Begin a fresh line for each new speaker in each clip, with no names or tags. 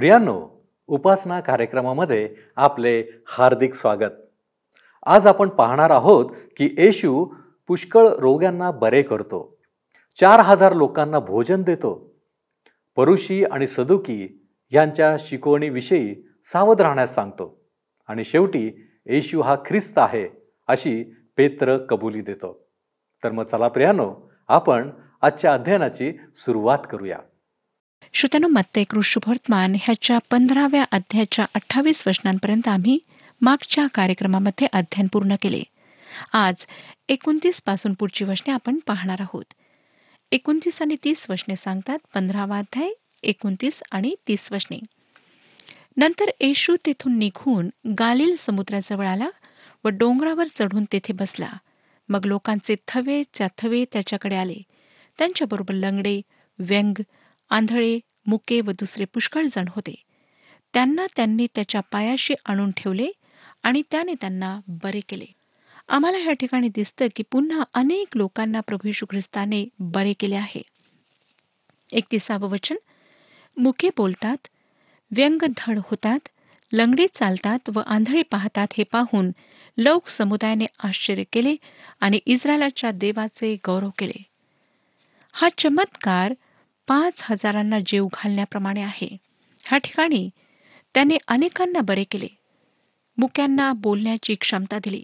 प्रियानो उपासना कार्यक्रमामध्ये आपले हार्दिक स्वागत आज आपण पाहणार आहोत की येशू पुष्कळ रोग्यांना बरे करतो चार हजार लोकांना भोजन देतो परुषी आणि सदुकी यांच्या शिकवणीविषयी सावध राहण्यास सांगतो आणि शेवटी येशू हा ख्रिस्त आहे अशी पेत्र कबुली देतो तर मग चला प्रियानो आपण आजच्या अध्ययनाची सुरुवात करूया श्रोत्यानो मत्ते
कृषुभवर्तमान ह्याच्या पंधराव्या अध्यायाच्या अठ्ठावीस वचनांपर्यंत आम्ही मागच्या कार्यक्रमामध्ये अध्ययन पूर्ण केले आज एकोणतीस पासून पुढची वचने आपण पाहणार आहोत एकोणतीस आणि तीस वचने सांगतात पंधरावा अध्याय एकोणतीस आणि तीस वचने नंतर येशू तेथून निघून गालिल समुद्राजवळ आला व डोंगरावर चढून तेथे बसला मग लोकांचे थवे थवे त्याच्याकडे आले त्यांच्याबरोबर लंगडे व्यंग आंधळे मुके व दुसरे पुष्कळ जण होते त्यांना त्यांनी त्याच्या पायाशी आणून ठेवले आणि त्याने त्यांना बरे केले आम्हाला ह्या ठिकाणी दिसतं की पुन्हा अनेक लोकांना प्रभू यशू ख्रिस्ताने बरे केले आहे एकतीसावं वचन मुके बोलतात व्यंग धड होतात लंगडे चालतात व आंधळे पाहतात हे पाहून लोक समुदायाने आश्चर्य केले आणि इस्रायलाच्या देवाचे गौरव केले हा चमत्कार पाच हजारांना जीव घालण्याप्रमाणे आहे ह्या ठिकाणी त्याने अनेकांना बरे केले मुक्यांना बोलण्याची क्षमता दिली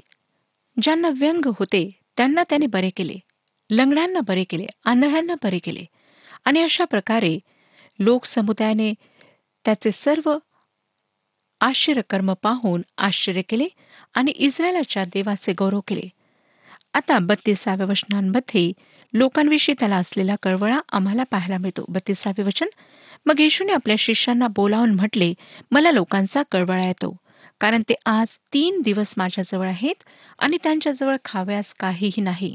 ज्यांना व्यंग होते त्यांना त्याने बरे केले लंगड्यांना बरे केले आंधळ्यांना बरे केले आणि अशा प्रकारे लोकसमुदायाने त्याचे सर्व आश्चर्यकर्म पाहून आश्चर्य केले आणि इस्रायलाच्या देवाचे गौरव केले आता बत्तीसाव्या वशनांमध्ये लोकांविषयी त्याला असलेला कळवळा आम्हाला पाहायला मिळतो बत्तीसावे वचन मग येशूने आपल्या शिष्यांना बोलावून म्हटले मला लोकांचा कळवळा येतो कारण ते आज तीन दिवस माझ्याजवळ आहेत आणि त्यांच्याजवळ खाव्यास काहीही नाही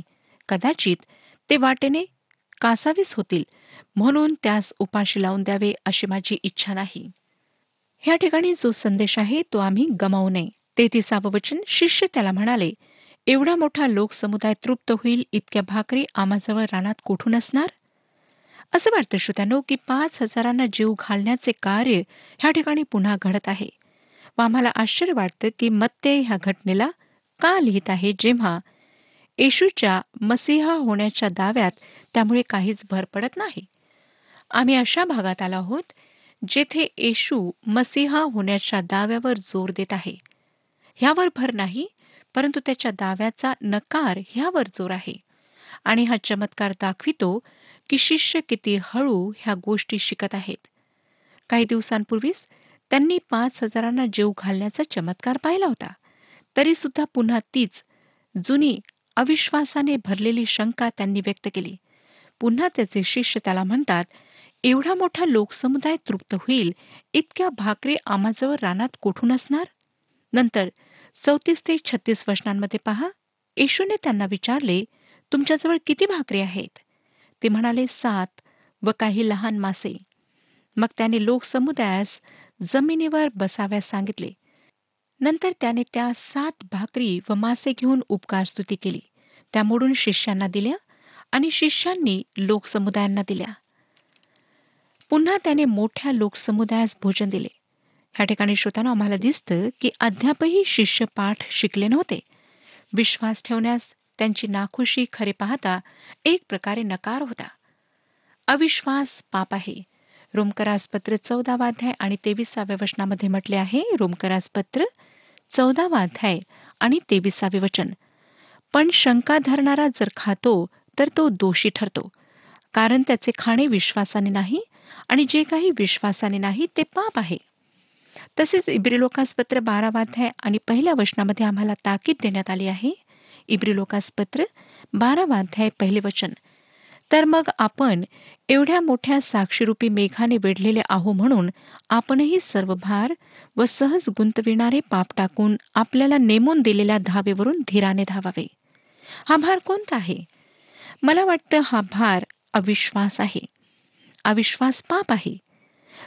कदाचित ते वाटेने कासावीस होतील म्हणून त्यास उपाशी लावून द्यावे अशी माझी इच्छा नाही ह्या ठिकाणी जो संदेश आहे तो आम्ही गमावू नये तेहतीसावं वचन शिष्य त्याला म्हणाले एवढा मोठा लोकसमुदाय तृप्त होईल इतक्या भाकरी आमाजवळ रानात कुठून असणार असं वाटतं श्रोत्यानो की पाच हजारांना जीव घालण्याचे कार्य ह्या ठिकाणी पुन्हा घडत आहे व आम्हाला आश्चर्य वाटतं की मत्ते ह्या घटनेला का लिहित आहे जेव्हा येशूच्या मसीहा होण्याच्या दाव्यात त्यामुळे काहीच भर पडत नाही आम्ही अशा भागात आलो आहोत जेथे येशू मसीहा होण्याच्या दाव्यावर जोर देत आहे ह्यावर भर नाही परंतु त्याच्या दाव्याचा नकार ह्यावर जोर आहे आणि हा चमत्कार दाखवितो की शिष्य किती हळू ह्या गोष्टी शिकत आहेत काही दिवसांपूर्वीच त्यांनी पाच हजारांना जीव घालण्याचा चमत्कार पाहिला होता तरी सुद्धा पुन्हा तीच जुनी अविश्वासाने भरलेली शंका त्यांनी व्यक्त केली पुन्हा त्याचे शिष्य त्याला म्हणतात एवढा मोठा लोकसमुदाय तृप्त होईल इतक्या भाकरी आम्हाजवळ रानात कोठून असणार नंतर चौतीस ते छत्तीस वशनांमध्ये पहा येशूने त्यांना विचारले तुमच्याजवळ किती भाकरी आहेत ते म्हणाले सात व काही लहान मासे मग त्याने लोकसमुदायास जमिनीवर बसाव्यास सांगितले नंतर त्याने त्या सात भाकरी व मासे घेऊन उपकार स्तुती केली त्या मोडून शिष्यांना दिल्या आणि शिष्यांनी लोकसमुदायांना दिल्या पुन्हा त्याने मोठ्या लोकसमुदायास भोजन दिले या ठिकाणी श्रोताना आम्हाला दिसतं की अद्यापही शिष्य पाठ शिकले नव्हते विश्वास ठेवण्यास त्यांची नाखुशी खरे पाहता एक प्रकारे नकार होता अविश्वास पाप आहे रोमकरासपत्र वाध्याय आणि तेविसाव्या वचनामध्ये म्हटले आहे रोमकरासपत्र वाध्याय आणि तेविसावे वचन पण शंका धरणारा जर खातो तर तो दोषी ठरतो कारण त्याचे खाणे विश्वासाने नाही आणि जे काही विश्वासाने नाही ते पाप आहे तसेच इब्रिलोकासपत्र बारावात आहे आणि पहिल्या वचनामध्ये आम्हाला ताकीद देण्यात आली आहे इब्रिलोकासपत्र बारावात आहे पहिले वचन तर मग आपण एवढ्या मोठ्या साक्षीरूपी मेघाने वेढलेले आहो म्हणून आपणही सर्व भार व सहज गुंतविणारे पाप टाकून आपल्याला नेमून दिलेल्या धावेवरून धीराने धावावे हा भार कोणता आहे मला वाटतं हा भार अविश्वास आहे अविश्वास पाप आहे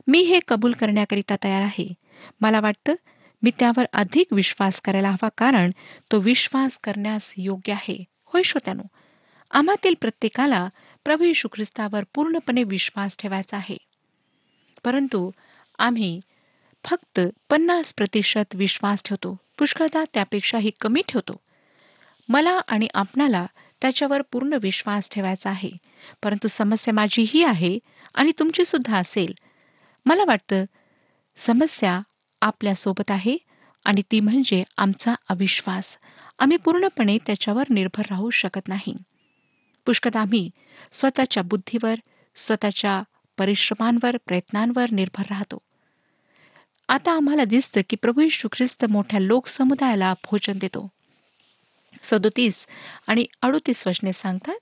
मी हे कबूल करण्याकरिता तयार आहे मला वाटतं मी त्यावर अधिक विश्वास करायला हवा कारण तो विश्वास करण्यास योग्य आहे होय श्रोत्यानो आम्हातील प्रत्येकाला प्रभू येशू ख्रिस्तावर पूर्णपणे विश्वास ठेवायचा आहे परंतु आम्ही फक्त पन्नास प्रतिशत विश्वास ठेवतो पुष्कळदा त्यापेक्षाही कमी ठेवतो मला आणि आपणाला त्याच्यावर पूर्ण विश्वास ठेवायचा आहे परंतु समस्या माझी ही आहे आणि तुमची सुद्धा असेल मला वाटतं समस्या आपल्यासोबत आहे आणि ती म्हणजे आमचा अविश्वास आम्ही पूर्णपणे त्याच्यावर निर्भर राहू शकत नाही पुष्कद आम्ही स्वतःच्या बुद्धीवर स्वतःच्या परिश्रमांवर प्रयत्नांवर निर्भर राहतो आता आम्हाला दिसतं की प्रभू यशू ख्रिस्त मोठ्या लोकसमुदायाला भोजन देतो सदोतीस आणि अडोतीस वचने सांगतात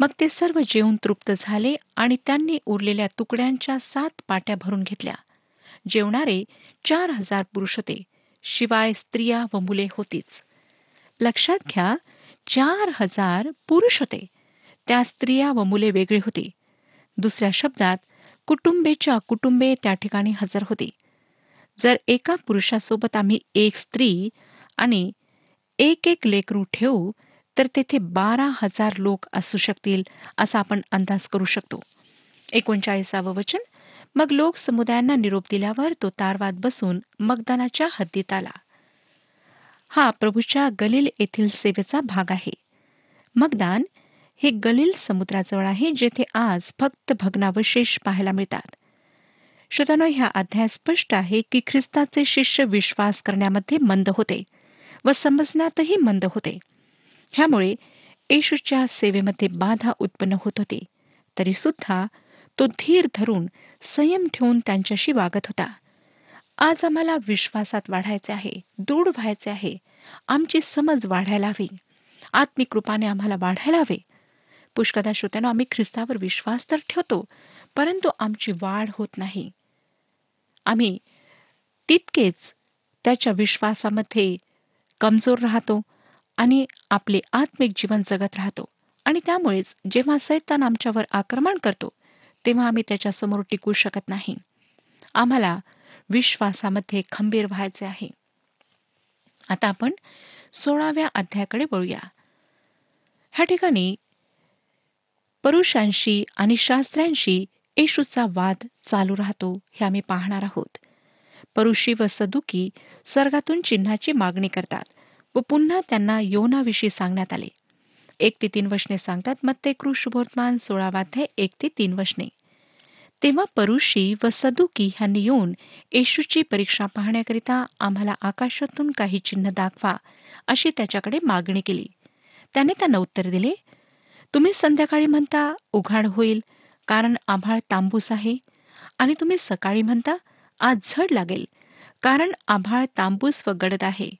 मग ते सर्व जेवून तृप्त झाले आणि त्यांनी उरलेल्या तुकड्यांच्या सात पाट्या भरून घेतल्या जेवणारे चार हजार पुरुष होते शिवाय स्त्रिया व मुले होतीच लक्षात घ्या चार हजार पुरुष होते त्या स्त्रिया व मुले वेगळी होती दुसऱ्या शब्दात कुटुंबेच्या कुटुंबे त्या ठिकाणी हजर होती जर एका पुरुषासोबत आम्ही एक स्त्री आणि एक एक लेकरू ठेवू तर तेथे बारा हजार लोक असू शकतील असा आपण अंदाज करू शकतो एकोणचाळीसावं वचन मग लोक समुदायांना निरोप दिल्यावर तो तारवात बसून मगदानाच्या हद्दीत आला हा प्रभूच्या गलील येथील सेवेचा भाग आहे मगदान हे गलील समुद्राजवळ आहे जेथे आज फक्त भग्नावशेष पाहायला मिळतात श्रोतानो ह्या अध्याय स्पष्ट आहे की ख्रिस्ताचे शिष्य विश्वास करण्यामध्ये मंद होते व समजण्यातही मंद होते ह्यामुळे येशूच्या सेवेमध्ये बाधा उत्पन्न होत होती तरी सुद्धा तो धीर धरून संयम ठेवून त्यांच्याशी वागत होता आज आम्हाला विश्वासात वाढायचे आहे दृढ व्हायचे आहे आमची समज वाढायला हवी आत्मिक रूपाने आम्हाला वाढायला हवे पुष्कदा श्रोत्यानं आम्ही ख्रिस्तावर विश्वास तर ठेवतो परंतु आमची वाढ होत नाही आम्ही तितकेच त्याच्या विश्वासामध्ये कमजोर राहतो आणि आपले आत्मिक जीवन जगत राहतो आणि त्यामुळेच जेव्हा सैतान आमच्यावर आक्रमण करतो तेव्हा आम्ही त्याच्यासमोर टिकू शकत नाही आम्हाला विश्वासामध्ये खंबीर व्हायचे आहे आता आपण सोळाव्या अध्यायाकडे बळूया ह्या ठिकाणी पुरुषांशी आणि शास्त्र्यांशी येशूचा वाद चालू राहतो हे आम्ही पाहणार आहोत परुषी व सदुकी स्वर्गातून चिन्हाची मागणी करतात व पुन्हा त्यांना योनाविषयी सांगण्यात आले एक ते तीन वशने सांगतात मग ते कृषुभोर्तमान सोळावाध्याय एक ते तीन वशने तेव्हा परुषी व सदुकी ह्यांनी येऊन येशूची परीक्षा पाहण्याकरिता आम्हाला आकाशातून काही चिन्ह दाखवा अशी त्याच्याकडे मागणी केली त्याने त्यांना उत्तर दिले तुम्ही संध्याकाळी म्हणता उघाड होईल कारण आभाळ तांबूस आहे आणि तुम्ही सकाळी म्हणता आज झड लागेल कारण आभाळ तांबूस व गडद आहे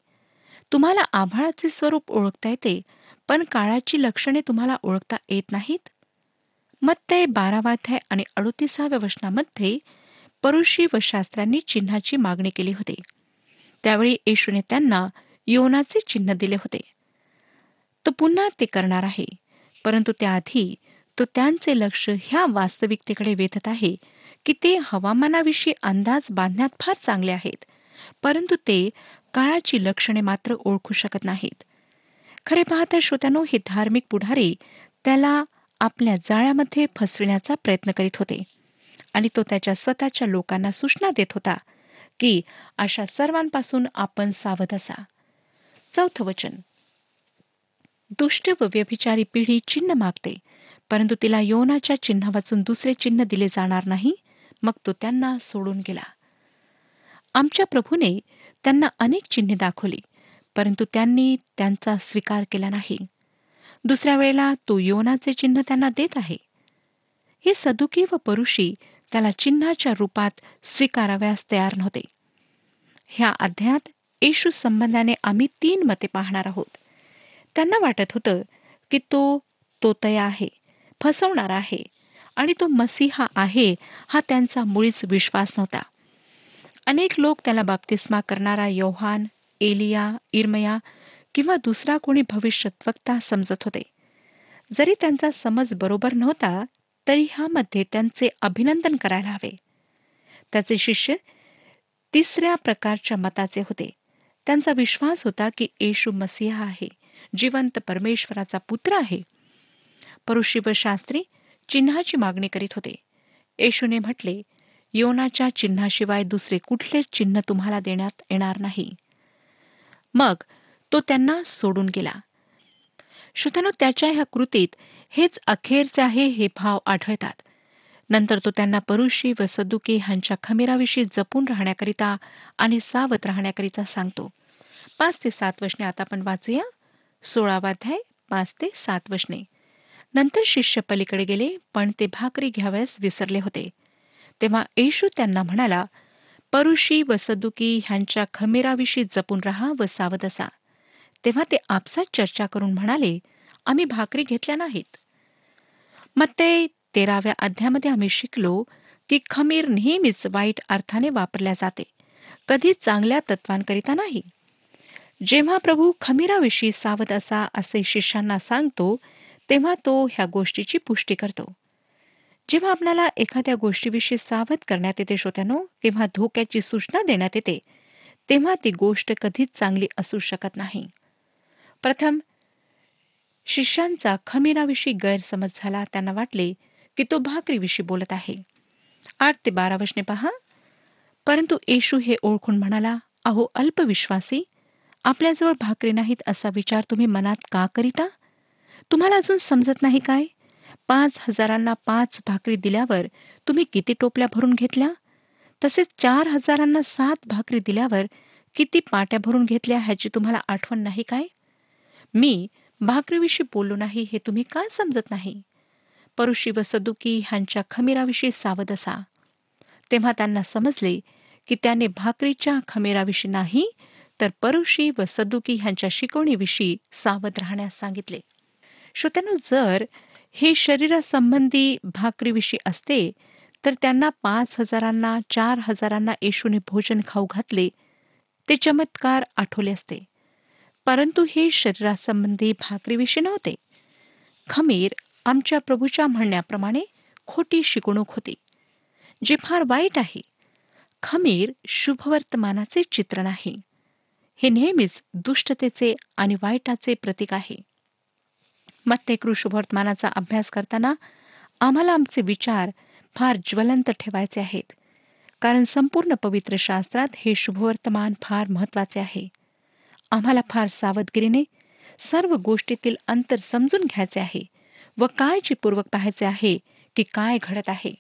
तुम्हाला आभाळाचे स्वरूप ओळखता येते पण काळाची लक्षणे तुम्हाला ओळखता येत नाहीत मत्तय बारावाध्याय आणि अडोतीसाव्या वचनामध्ये परुषी व शास्त्रांनी चिन्हाची मागणी केली होती त्यावेळी येशूने त्यांना योनाचे चिन्ह दिले होते तो पुन्हा ते करणार आहे परंतु त्याआधी तो त्यांचे लक्ष ह्या वास्तविकतेकडे वेधत आहे की ते हवामानाविषयी अंदाज बांधण्यात फार चांगले आहेत परंतु ते काळाची लक्षणे मात्र ओळखू शकत नाहीत खरे पाहता श्रोत्यानो हे धार्मिक पुढारी त्याला आपल्या जाळ्यामध्ये फसविण्याचा प्रयत्न करीत होते आणि तो त्याच्या स्वतःच्या लोकांना सूचना देत होता की अशा सर्वांपासून आपण सावध असा चौथं वचन दुष्ट व व्यभिचारी पिढी चिन्ह मागते परंतु तिला योनाच्या चिन्ह वाचून दुसरे चिन्ह दिले जाणार नाही मग तो त्यांना सोडून गेला आमच्या प्रभूने त्यांना अनेक चिन्हे दाखवली परंतु त्यांनी त्यांचा स्वीकार केला नाही दुसऱ्या वेळेला तो योनाचे चिन्ह त्यांना देत आहे हे सदुकी व परुषी त्याला चिन्हाच्या रूपात स्वीकाराव्यास तयार नव्हते ह्या अध्यात येशू संबंधाने आम्ही तीन मते पाहणार आहोत त्यांना वाटत होतं की तो तोतया आहे फसवणार आहे आणि तो मसीहा आहे हा त्यांचा मुळीच विश्वास नव्हता अनेक लोक त्याला बाप्तिस्मा करणारा योहान एलिया इरमया किंवा दुसरा कोणी भविष्यवक्ता समजत होते जरी त्यांचा समज बरोबर नव्हता तरी ह्यामध्ये त्यांचे अभिनंदन करायला हवे त्याचे शिष्य तिसऱ्या प्रकारच्या मताचे होते त्यांचा विश्वास होता की येशू मसीहा आहे जिवंत परमेश्वराचा पुत्र आहे परुशिव शास्त्री चिन्हाची मागणी करीत होते येशूने म्हटले योनाच्या चिन्हाशिवाय दुसरे कुठलेच चिन्ह तुम्हाला देण्यात येणार नाही मग तो त्यांना सोडून गेला श्रोत्यानो त्याच्या ह्या कृतीत हेच अखेरचे आहे हे भाव आढळतात नंतर तो त्यांना परुषी व सदुकी ह्यांच्या खमीराविषयी जपून राहण्याकरिता आणि सावध राहण्याकरिता सांगतो पाच ते सात वशने आता आपण वाचूया सोळावाध्याय पाच ते सात वशने नंतर शिष्य पलीकडे गेले पण ते भाकरी घ्यावयास विसरले होते तेव्हा येशू त्यांना म्हणाला परुषी व सदुकी ह्यांच्या खमीराविषयी जपून राहा व सावध असा तेव्हा ते आपसात चर्चा करून म्हणाले आम्ही भाकरी घेतल्या नाहीत मग ते तेराव्या अध्यामध्ये आम्ही शिकलो की खमीर नेहमीच वाईट अर्थाने वापरल्या जाते कधी चांगल्या तत्वांकरिता नाही जेव्हा प्रभू खमीराविषयी सावध असा असे शिष्यांना सांगतो तेव्हा तो ह्या गोष्टीची पुष्टी करतो जेव्हा आपल्याला एखाद्या गोष्टीविषयी सावध करण्यात येते श्रोत्यानो तेव्हा धोक्याची सूचना देण्यात येते तेव्हा ती गोष्ट कधीच चांगली असू शकत नाही प्रथम शिष्यांचा खमीराविषयी गैरसमज झाला त्यांना वाटले की तो भाकरीविषयी बोलत आहे आठ ते बारा वशने पहा परंतु येशू हे ओळखून म्हणाला अहो अल्पविश्वासी आपल्याजवळ भाकरी नाहीत असा विचार तुम्ही मनात का करिता तुम्हाला अजून समजत नाही काय पाच हजारांना पाच भाकरी दिल्यावर तुम्ही किती टोपल्या भरून घेतल्या तसेच चार हजारांना सात भाकरी दिल्यावर किती पाट्या भरून घेतल्या ह्याची तुम्हाला आठवण नाही काय मी भाकरीविषयी बोललो नाही हे तुम्ही का समजत नाही परुषी व सदुकी ह्यांच्या खमीराविषयी सावध असा तेव्हा त्यांना समजले की त्याने भाकरीच्या खमीराविषयी नाही तर परुषी व सदुकी ह्यांच्या शिकवणीविषयी सावध राहण्यास सांगितले श्रोत्यानो जर हे शरीरासंबंधी भाकरीविषयी असते तर त्यांना पाच हजारांना चार हजारांना येशूने भोजन खाऊ घातले ते चमत्कार आठवले असते परंतु हे शरीरासंबंधी भाकरीविषयी नव्हते खमीर आमच्या प्रभूच्या म्हणण्याप्रमाणे खोटी शिकवणूक होती जे फार वाईट आहे खमीर शुभवर्तमानाचे चित्रण आहे हे नेहमीच दुष्टतेचे आणि वाईटाचे प्रतीक आहे मत्तेकृ शुभवर्तमानाचा अभ्यास करताना आम्हाला आमचे विचार फार ज्वलंत ठेवायचे आहेत कारण संपूर्ण पवित्र शास्त्रात हे शुभवर्तमान फार महत्वाचे आहे आम्हाला फार सावधगिरीने सर्व गोष्टीतील अंतर समजून घ्यायचे आहे व काळजीपूर्वक पाहायचे आहे की काय घडत आहे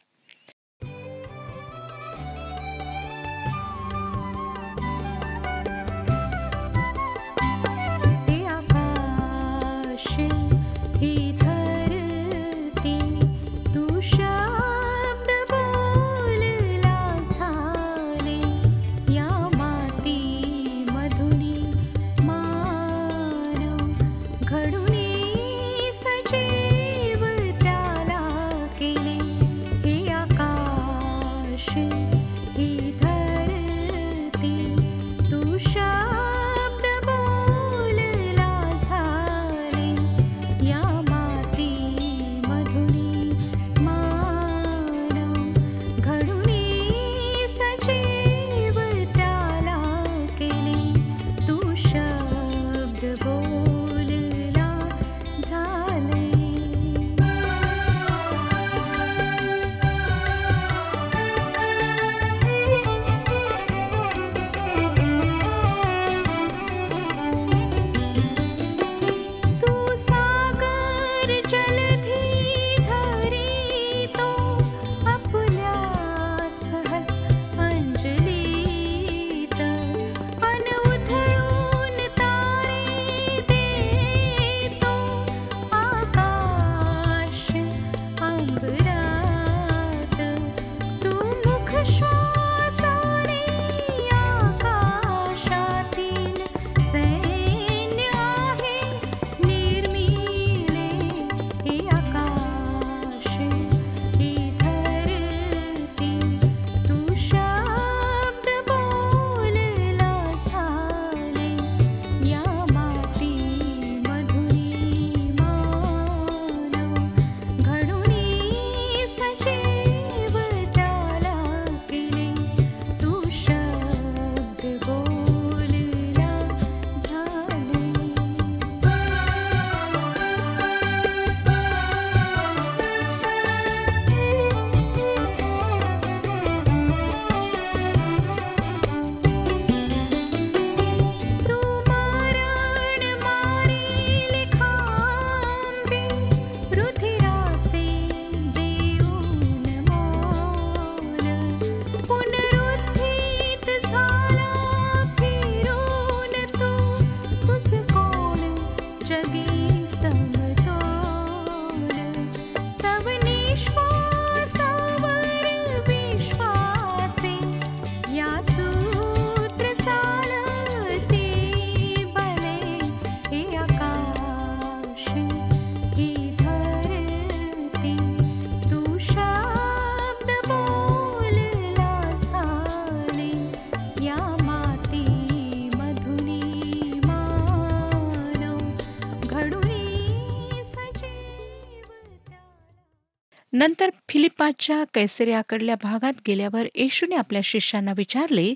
नंतर फिलिपाच्या कैसरियाकडल्या भागात गेल्यावर येशूने आपल्या शिष्यांना विचारले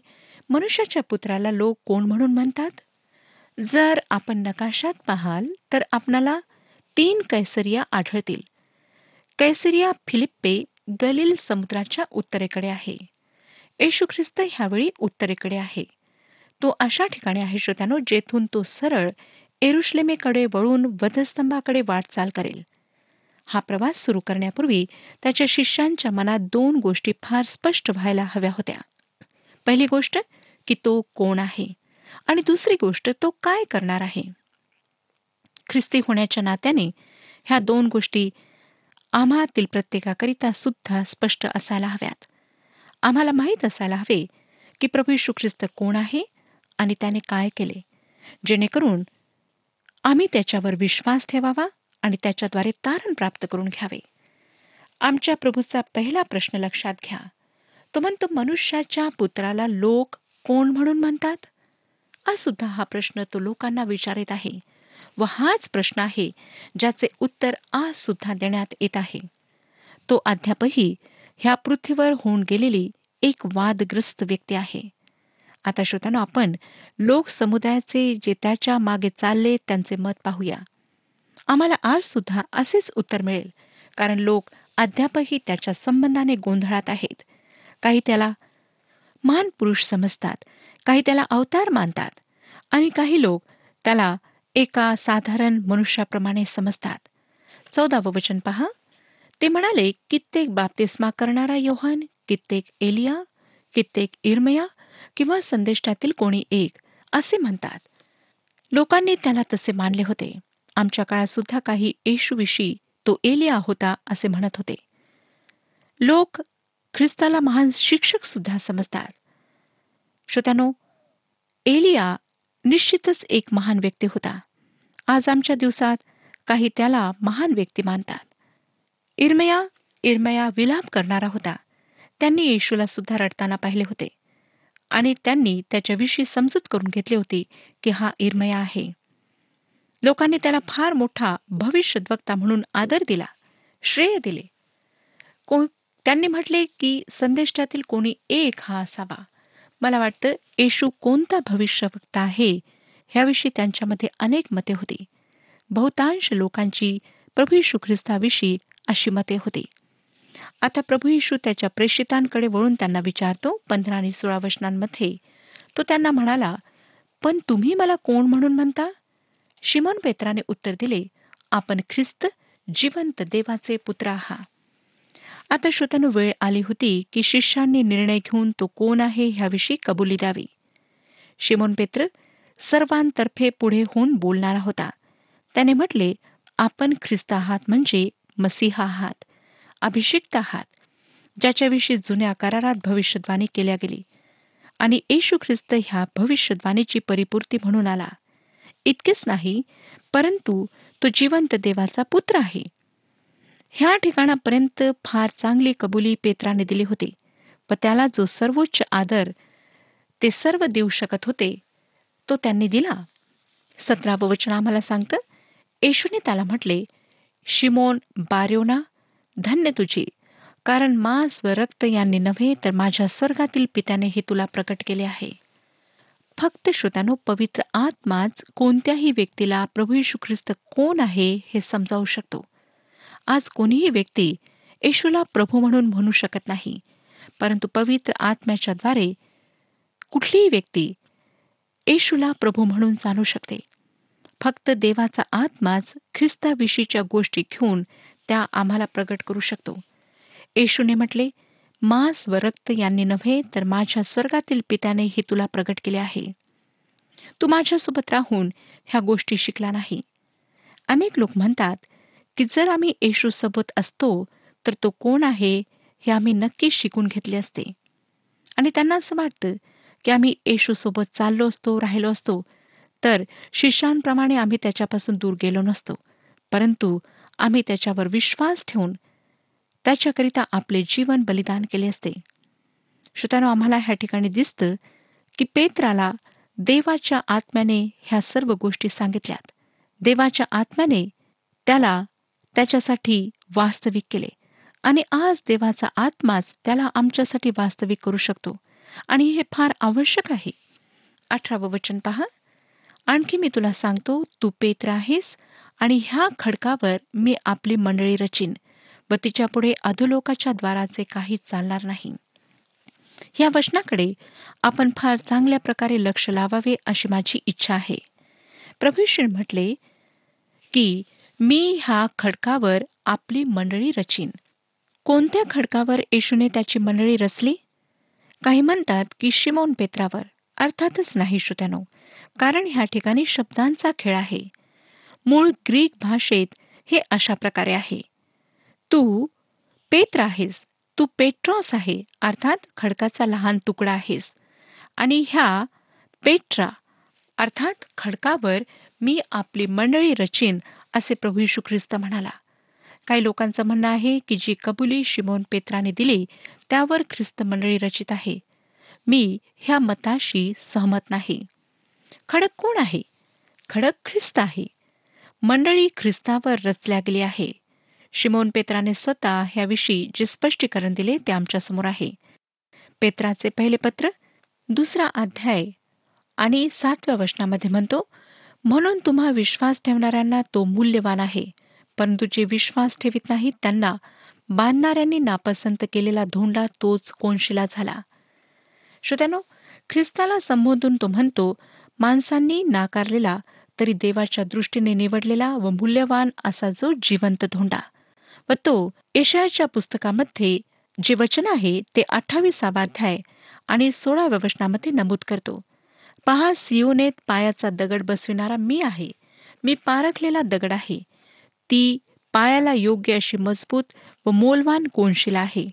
मनुष्याच्या पुत्राला लोक कोण म्हणून म्हणतात जर आपण नकाशात पाहाल तर आपणाला तीन कैसरिया आढळतील कैसरिया फिलिप्पे गलिल समुद्राच्या उत्तरेकडे आहे येशू ख्रिस्त ह्यावेळी उत्तरेकडे आहे तो अशा ठिकाणी आहे श्रोत्यानो जेथून तो सरळ एरुश्लेमेकडे वळून वधस्तंभाकडे वाटचाल करेल हा प्रवास सुरू करण्यापूर्वी त्याच्या शिष्यांच्या मनात दोन गोष्टी फार स्पष्ट व्हायला हव्या होत्या पहिली गोष्ट की तो कोण आहे आणि दुसरी गोष्ट तो काय करणार आहे ख्रिस्ती होण्याच्या नात्याने ह्या दोन गोष्टी आम्हातील प्रत्येकाकरिता सुद्धा स्पष्ट असायला हव्यात आम्हाला माहीत असायला हवे की प्रभू यशू ख्रिस्त कोण आहे आणि त्याने काय केले जेणेकरून आम्ही त्याच्यावर विश्वास ठेवावा आणि त्याच्याद्वारे तारण प्राप्त करून घ्यावे आमच्या प्रभूचा पहिला प्रश्न लक्षात घ्या तो म्हणतो मनुष्याच्या पुत्राला लोक कोण म्हणून म्हणतात आज सुद्धा हा प्रश्न तो लोकांना विचारित आहे व हाच प्रश्न आहे ज्याचे उत्तर आज सुद्धा देण्यात येत आहे तो अद्यापही ह्या पृथ्वीवर होऊन गेलेली एक वादग्रस्त व्यक्ती आहे आता श्रोतांना आपण लोकसमुदायाचे जे त्याच्या मागे चालले त्यांचे मत पाहूया आम्हाला आज सुद्धा असेच उत्तर मिळेल कारण लोक अद्यापही त्याच्या संबंधाने गोंधळात आहेत काही त्याला मान पुरुष समजतात काही त्याला अवतार मानतात आणि काही लोक त्याला एका साधारण मनुष्याप्रमाणे समजतात चौदावं वचन पहा ते म्हणाले कित्येक बाप्तिस्मा करणारा योहान कित्येक एलिया कित्येक इरमया किंवा संदेशातील कोणी एक असे म्हणतात लोकांनी त्याला तसे मानले होते आमच्या सुद्धा काही येशूविषयी तो एलिया होता असे म्हणत होते लोक ख्रिस्ताला महान शिक्षक सुद्धा समजतात श्रोत्यानो एलिया निश्चितच एक महान व्यक्ती होता आज आमच्या दिवसात काही त्याला महान व्यक्ती मानतात इरमया इरमया विलाप करणारा होता त्यांनी येशूला सुद्धा रडताना पाहिले होते आणि त्यांनी त्याच्याविषयी समजूत करून घेतली होती की हा इरमया आहे लोकांनी त्याला फार मोठा भविष्यद्वक्ता म्हणून आदर दिला श्रेय दिले को त्यांनी म्हटले की संदेशातील कोणी एक हा असावा मला वाटतं येशू कोणता भविष्यवक्ता आहे ह्याविषयी त्यांच्यामध्ये अनेक मते होती बहुतांश लोकांची प्रभू येशू ख्रिस्ताविषयी अशी मते होती आता प्रभू येशू त्याच्या प्रेषितांकडे वळून त्यांना विचारतो पंधरा आणि सोळा वचनांमध्ये तो त्यांना म्हणाला पण तुम्ही मला कोण म्हणून म्हणता शिमोन पेत्राने उत्तर दिले आपण ख्रिस्त जिवंत देवाचे पुत्र आहात आता श्रोतनु वेळ आली होती की शिष्यांनी निर्णय घेऊन तो कोण आहे ह्याविषयी कबुली द्यावी शिमोन पेत्र सर्वांतर्फे पुढे होऊन बोलणारा होता त्याने म्हटले आपण ख्रिस्त आहात म्हणजे मसीहा आहात अभिषिक्त आहात ज्याच्याविषयी जुन्या करारात भविष्यद्वाणी केल्या गेली आणि येशू ख्रिस्त ह्या भविष्यद्वाणीची परिपूर्ती म्हणून आला इतकेच नाही परंतु तो जिवंत देवाचा पुत्र आहे ह्या ठिकाणापर्यंत फार चांगली कबुली पेत्राने दिली होती व त्याला जो सर्वोच्च आदर ते सर्व देऊ शकत होते तो त्यांनी दिला सतरावं वचन आम्हाला सांगतं येशूने त्याला म्हटले शिमोन बार्योना धन्य तुझी कारण मांस व रक्त यांनी नव्हे तर माझ्या स्वर्गातील पित्याने हे तुला प्रकट केले आहे फक्त श्रोत्यानो पवित्र आत्माच कोणत्याही व्यक्तीला प्रभू येशू ख्रिस्त कोण आहे हे समजावू शकतो आज कोणीही व्यक्ती येशूला प्रभू म्हणून म्हणू शकत नाही परंतु पवित्र आत्म्याच्याद्वारे कुठलीही व्यक्ती येशूला प्रभू म्हणून जाणू शकते फक्त देवाचा आत्माच ख्रिस्ताविषयीच्या गोष्टी घेऊन त्या आम्हाला प्रगट करू शकतो येशूने म्हटले मांस व रक्त यांनी नव्हे तर माझ्या स्वर्गातील पित्याने हे तुला प्रकट केले आहे तू माझ्यासोबत राहून ह्या गोष्टी शिकला नाही अनेक लोक म्हणतात की जर आम्ही येशूसोबत असतो तर तो कोण आहे हे आम्ही नक्कीच शिकून घेतले असते आणि त्यांना असं वाटतं की आम्ही येशूसोबत चाललो असतो राहिलो असतो तर शिष्यांप्रमाणे आम्ही त्याच्यापासून दूर गेलो नसतो परंतु आम्ही त्याच्यावर विश्वास ठेवून त्याच्याकरिता आपले जीवन बलिदान केले असते श्रोत्यानो आम्हाला ह्या ठिकाणी दिसतं की पेत्राला देवाच्या आत्म्याने ह्या सर्व गोष्टी सांगितल्यात देवाच्या आत्म्याने त्याला त्याच्यासाठी वास्तविक केले आणि आज देवाचा आत्माच त्याला आमच्यासाठी वास्तविक करू शकतो आणि हे फार आवश्यक आहे अठरावं वचन पहा आणखी मी तुला सांगतो तू पेत्र आहेस आणि ह्या खडकावर मी आपली मंडळी रचीन व तिच्यापुढे अधोलोकाच्या द्वाराचे काही चालणार नाही या वचनाकडे आपण फार चांगल्या प्रकारे लक्ष लावावे अशी माझी इच्छा आहे प्रभूषण म्हटले की मी ह्या खडकावर आपली मंडळी रचीन कोणत्या खडकावर येशूने त्याची मंडळी रचली काही म्हणतात की शिमोन पेत्रावर अर्थातच नाही श्रोत्यानो कारण ह्या ठिकाणी शब्दांचा खेळ आहे मूळ ग्रीक भाषेत हे अशा प्रकारे आहे तू पेत्र आहेस तू पेट्रॉस आहे अर्थात खडकाचा लहान तुकडा आहेस आणि ह्या पेट्रा अर्थात खडकावर मी आपली मंडळी रचिन असे प्रभू यशू ख्रिस्त म्हणाला काही लोकांचं म्हणणं आहे की जी कबुली शिमोन पेत्राने दिली त्यावर ख्रिस्त मंडळी रचित आहे मी ह्या मताशी सहमत नाही खडक कोण आहे खडक ख्रिस्त आहे मंडळी ख्रिस्तावर रचल्या गेली आहे शिमोन पेत्राने स्वतः ह्याविषयी जे स्पष्टीकरण दिले ते आमच्यासमोर आहे पेत्राचे पहिले पत्र दुसरा अध्याय आणि सातव्या वचनामध्ये म्हणतो म्हणून तुम्हा विश्वास ठेवणाऱ्यांना तो मूल्यवान आहे परंतु जे विश्वास ठेवित नाहीत त्यांना बांधणाऱ्यांनी नापसंत केलेला धोंडा तोच कोणशिला झाला श्रोत्यानो ख्रिस्ताला संबोधून तो म्हणतो माणसांनी नाकारलेला तरी देवाच्या दृष्टीने निवडलेला व मूल्यवान असा जो जिवंत धोंडा व तो येशयाच्या पुस्तकामध्ये जे वचन आहे ते अठ्ठावीसावा अध्याय आणि सोळाव्या वचनामध्ये नमूद करतो पहा सिओनेत पायाचा दगड बसविणारा मी आहे मी पारखलेला दगड आहे ती पायाला योग्य अशी मजबूत व मोलवान कोणशिला आहे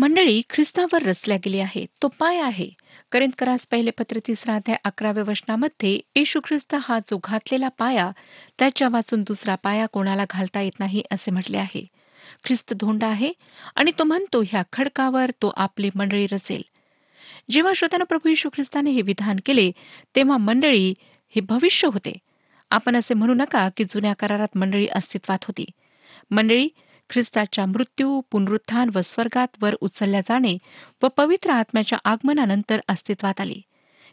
मंडळी ख्रिस्तावर रचल्या गेली आहे तो पाय आहे करेंत करास पहिले पत्र तिसरा अध्याय अकराव्या वचनामध्ये येशू ख्रिस्त हा जो घातलेला पाया त्याच्या वाचून दुसरा पाया कोणाला घालता येत नाही असे म्हटले आहे ख्रिस्त धोंड आहे आणि तो म्हणतो ह्या खडकावर तो आपली मंडळी रचेल जेव्हा श्रोत्यानं प्रभू येशू ख्रिस्ताने हे विधान केले तेव्हा मंडळी हे भविष्य होते आपण असे म्हणू नका की जुन्या करारात मंडळी अस्तित्वात होती मंडळी ख्रिस्ताच्या मृत्यू पुनरुत्थान व स्वर्गात वर उचलल्या जाणे व पवित्र आत्म्याच्या आगमनानंतर अस्तित्वात आले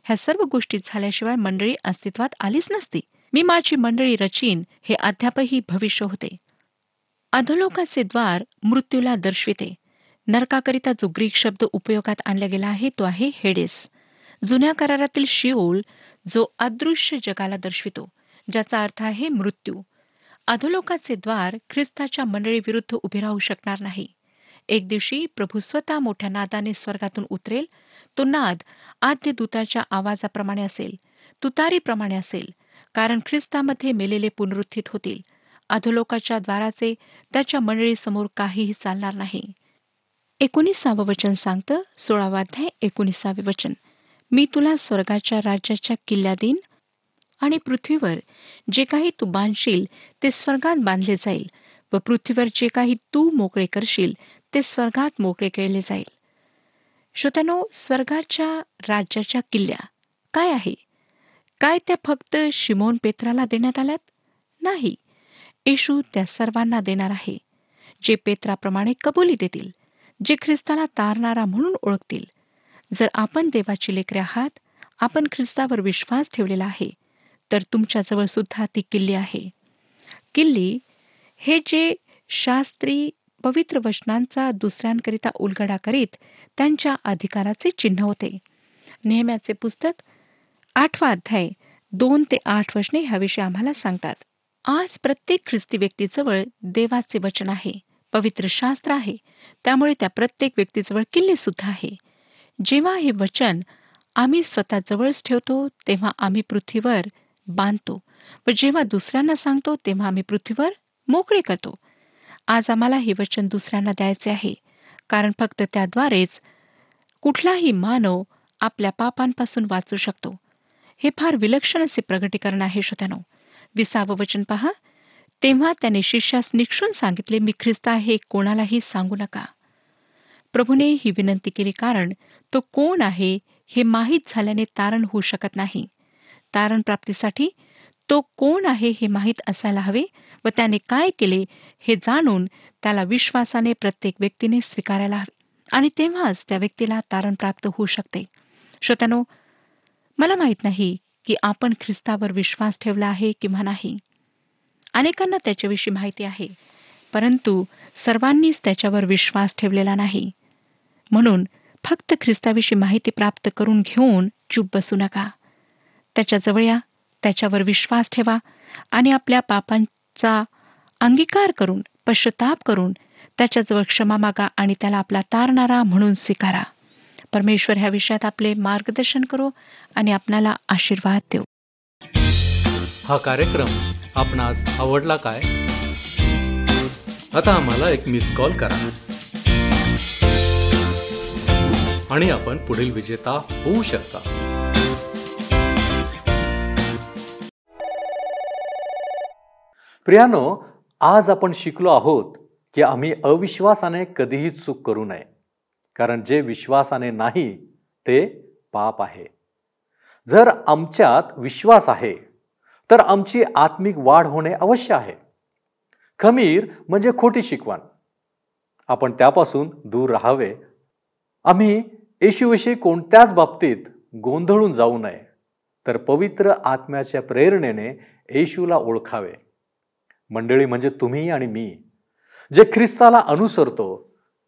ह्या सर्व गोष्टी झाल्याशिवाय मंडळी अस्तित्वात आलीच नसती मी माझी मंडळी रचीन हे अद्यापही भविष्य होते अधोलोकाचे द्वार मृत्यूला दर्शविते नरकाकरिता जो ग्रीक शब्द उपयोगात आणला गेला आहे तो आहे हेडेस जुन्या करारातील शिओल जो अदृश्य जगाला दर्शवितो ज्याचा अर्थ आहे मृत्यू अधोलोकाचे द्वार ख्रिस्ताच्या मंडळीविरुद्ध उभे राहू शकणार नाही एक दिवशी प्रभू स्वतः मोठ्या नादाने स्वर्गातून उतरेल तो नाद आद्य दूताच्या आवाजाप्रमाणे असेल तुतारीप्रमाणे असेल कारण ख्रिस्तामध्ये मेलेले पुनरुत्थित होतील अधोलोकाच्या द्वाराचे त्याच्या मंडळीसमोर काहीही चालणार नाही एकोणीसावं वचन सांगतं सोळावाध्याय एकोणीसावे वचन मी तुला स्वर्गाच्या राज्याच्या किल्ल्या आणि पृथ्वीवर जे काही तू बांधशील ते स्वर्गात बांधले जाईल व पृथ्वीवर जे काही तू मोकळे करशील ते स्वर्गात मोकळे केले जाईल श्रोत्यानो स्वर्गाच्या राज्याच्या किल्ल्या काय आहे काय त्या फक्त शिमोन पेत्राला देण्यात आल्यात नाही येशू त्या सर्वांना देणार आहे जे पेत्राप्रमाणे कबुली देतील जे ख्रिस्ताला तारणारा म्हणून ओळखतील जर आपण देवाची लेकरे आहात आपण ख्रिस्तावर विश्वास ठेवलेला आहे तर तुमच्याजवळ सुद्धा ती किल्ली आहे किल्ली हे जे शास्त्री पवित्र वचनांचा दुसऱ्यांकरिता उलगडा करीत त्यांच्या अधिकाराचे चिन्ह होते नेहम्याचे पुस्तक आठवा अध्याय दोन ते आठ वचने ह्याविषयी आम्हाला सांगतात आज प्रत्येक ख्रिस्ती व्यक्तीजवळ देवाचे वचन आहे पवित्र शास्त्र आहे त्यामुळे त्या प्रत्येक व्यक्तीजवळ किल्ली सुद्धा आहे जेव्हा हे वचन आम्ही स्वतःजवळच ठेवतो तेव्हा आम्ही पृथ्वीवर बांधतो व जेव्हा दुसऱ्यांना सांगतो तेव्हा आम्ही पृथ्वीवर मोकळे करतो आज आम्हाला हे वचन दुसऱ्यांना द्यायचे आहे कारण फक्त त्याद्वारेच कुठलाही मानव आपल्या पापांपासून वाचू शकतो हे फार विलक्षण असे प्रगटीकरण आहे श्रोत्यानो विसावं वचन पहा तेव्हा त्याने शिष्यास निक्षून सांगितले मी ख्रिस्त आहे कोणालाही सांगू नका प्रभूने ही विनंती केली कारण तो कोण आहे हे माहीत झाल्याने तारण होऊ शकत नाही तारणप्राप्तीसाठी तो कोण आहे हे माहीत असायला हवे व त्याने काय केले हे जाणून त्याला विश्वासाने प्रत्येक व्यक्तीने स्वीकारायला हवे आणि तेव्हाच त्या व्यक्तीला तारण प्राप्त होऊ शकते श्रोत्यानो मला माहीत नाही की आपण ख्रिस्तावर विश्वास ठेवला आहे किंवा नाही अनेकांना त्याच्याविषयी माहिती आहे परंतु सर्वांनीच त्याच्यावर विश्वास ठेवलेला नाही म्हणून फक्त ख्रिस्ताविषयी माहिती प्राप्त करून घेऊन चूप बसू नका त्याच्याजवळ या त्याच्यावर विश्वास ठेवा आणि आपल्या पापांचा अंगीकार करून पश्चताप करून त्याच्याजवळ क्षमा मागा आणि त्याला आपला तारणारा म्हणून स्वीकारा परमेश्वर ह्या विषयात आपले मार्गदर्शन करो आणि आपणाला आशीर्वाद देऊ
हा कार्यक्रम आपणास आवडला काय आता आम्हाला एक मिस कॉल करा आणि आपण पुढील विजेता होऊ शकता प्रियानो आज आपण शिकलो आहोत की आम्ही अविश्वासाने कधीही चूक करू नये कारण जे विश्वासाने नाही ते पाप आहे जर आमच्यात विश्वास आहे तर आमची आत्मिक वाढ होणे अवश्य आहे खमीर म्हणजे खोटी शिकवण आपण त्यापासून दूर राहावे आम्ही येशूविषयी कोणत्याच बाबतीत गोंधळून जाऊ नये तर पवित्र आत्म्याच्या प्रेरणेने येशूला ओळखावे मंडळी म्हणजे तुम्ही आणि मी जे ख्रिस्ताला अनुसरतो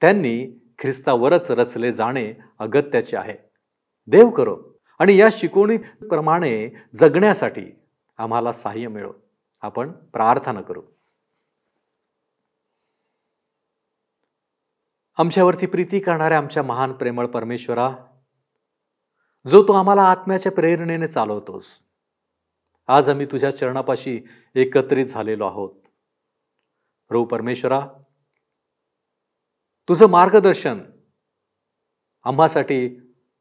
त्यांनी ख्रिस्तावरच रचले जाणे अगत्याचे आहे देव करो आणि या शिकवणीप्रमाणे जगण्यासाठी आम्हाला सहाय्य मिळो आपण प्रार्थना करू आमच्यावरती प्रीती करणाऱ्या आमच्या महान प्रेमळ परमेश्वरा जो तू आम्हाला आत्म्याच्या प्रेरणेने चालवतोस आज आम्ही तुझ्या चरणापाशी एकत्रित झालेलो आहोत प्रभू परमेश्वरा तुझं मार्गदर्शन आम्हासाठी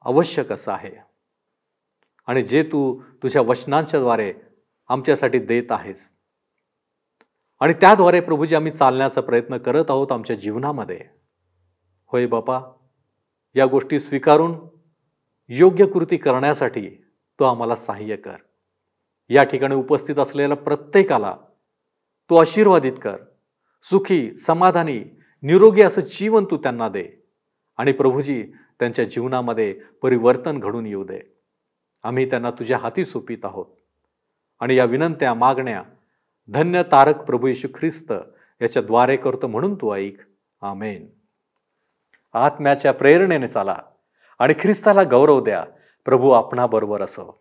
आवश्यक असं आहे आणि जे तू तुझ्या वचनांच्याद्वारे आमच्यासाठी देत आहेस आणि त्याद्वारे प्रभूजी आम्ही चालण्याचा प्रयत्न करत आहोत आमच्या जीवनामध्ये होय बापा या गोष्टी स्वीकारून योग्य कृती करण्यासाठी तो आम्हाला सहाय्य कर या ठिकाणी उपस्थित असलेल्या प्रत्येकाला तू आशीर्वादित कर सुखी समाधानी निरोगी असं जीवन तू त्यांना दे आणि प्रभूजी त्यांच्या जीवनामध्ये परिवर्तन घडून येऊ दे आम्ही त्यांना तुझ्या हाती सोपित आहोत आणि या विनंत्या मागण्या धन्य तारक प्रभू येशू ख्रिस्त याच्याद्वारे करतो म्हणून तू ऐक आमेन आत्म्याच्या प्रेरणेने चाला आणि ख्रिस्ताला गौरव द्या प्रभू आपणाबरोबर असो